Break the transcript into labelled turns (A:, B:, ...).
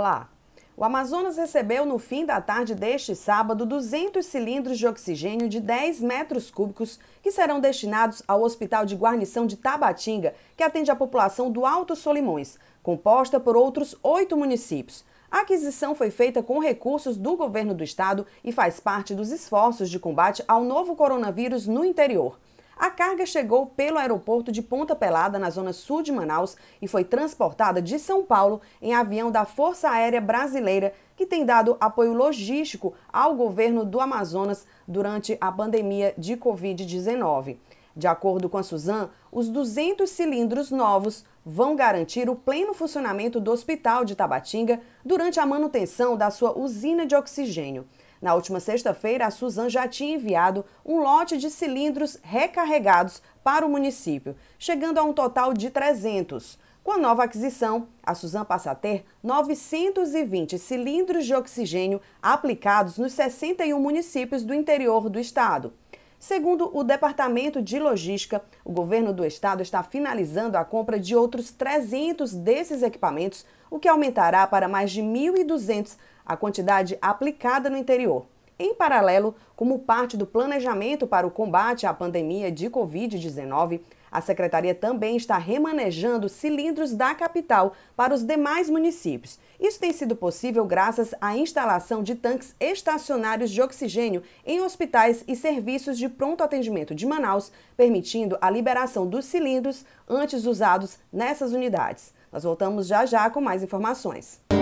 A: Olá. O Amazonas recebeu no fim da tarde deste sábado 200 cilindros de oxigênio de 10 metros cúbicos que serão destinados ao Hospital de Guarnição de Tabatinga, que atende a população do Alto Solimões, composta por outros oito municípios. A aquisição foi feita com recursos do governo do estado e faz parte dos esforços de combate ao novo coronavírus no interior. A carga chegou pelo aeroporto de Ponta Pelada, na zona sul de Manaus, e foi transportada de São Paulo em avião da Força Aérea Brasileira, que tem dado apoio logístico ao governo do Amazonas durante a pandemia de Covid-19. De acordo com a Suzan, os 200 cilindros novos vão garantir o pleno funcionamento do Hospital de Tabatinga durante a manutenção da sua usina de oxigênio. Na última sexta-feira, a Suzan já tinha enviado um lote de cilindros recarregados para o município, chegando a um total de 300. Com a nova aquisição, a Suzan passa a ter 920 cilindros de oxigênio aplicados nos 61 municípios do interior do estado. Segundo o Departamento de Logística, o governo do estado está finalizando a compra de outros 300 desses equipamentos, o que aumentará para mais de 1.200 a quantidade aplicada no interior em paralelo, como parte do planejamento para o combate à pandemia de Covid-19, a secretaria também está remanejando cilindros da capital para os demais municípios. Isso tem sido possível graças à instalação de tanques estacionários de oxigênio em hospitais e serviços de pronto atendimento de Manaus, permitindo a liberação dos cilindros antes usados nessas unidades. Nós voltamos já já com mais informações.